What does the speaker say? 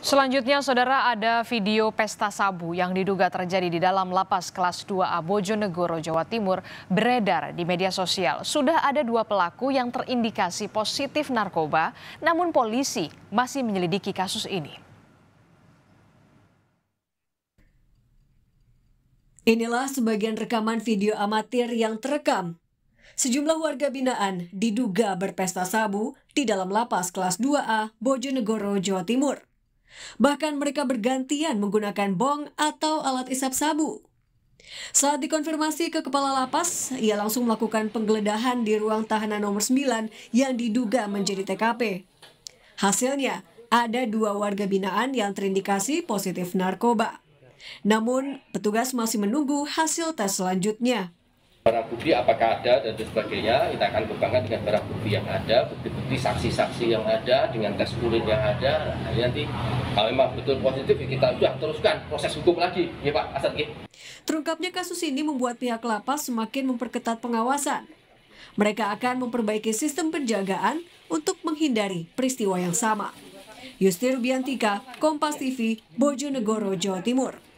Selanjutnya, saudara, ada video pesta sabu yang diduga terjadi di dalam lapas kelas 2A Bojonegoro, Jawa Timur, beredar di media sosial. Sudah ada dua pelaku yang terindikasi positif narkoba, namun polisi masih menyelidiki kasus ini. Inilah sebagian rekaman video amatir yang terekam. Sejumlah warga binaan diduga berpesta sabu di dalam lapas kelas 2A Bojonegoro, Jawa Timur. Bahkan mereka bergantian menggunakan bong atau alat isap sabu. Saat dikonfirmasi ke kepala lapas, ia langsung melakukan penggeledahan di ruang tahanan nomor 9 yang diduga menjadi TKP. Hasilnya, ada dua warga binaan yang terindikasi positif narkoba. Namun, petugas masih menunggu hasil tes selanjutnya barang bukti apakah ada dan sebagainya kita akan kembangkan dengan barang bukti yang ada bukti-bukti saksi-saksi yang ada dengan tes urin yang ada nah, nanti kalau memang betul positif ya kita sudah teruskan proses hukum lagi ya Pak Asad ya. Terungkapnya kasus ini membuat pihak lapas semakin memperketat pengawasan. Mereka akan memperbaiki sistem penjagaan untuk menghindari peristiwa yang sama. Yustir Biantika, Kompas TV, Bojonegoro, Jawa Timur.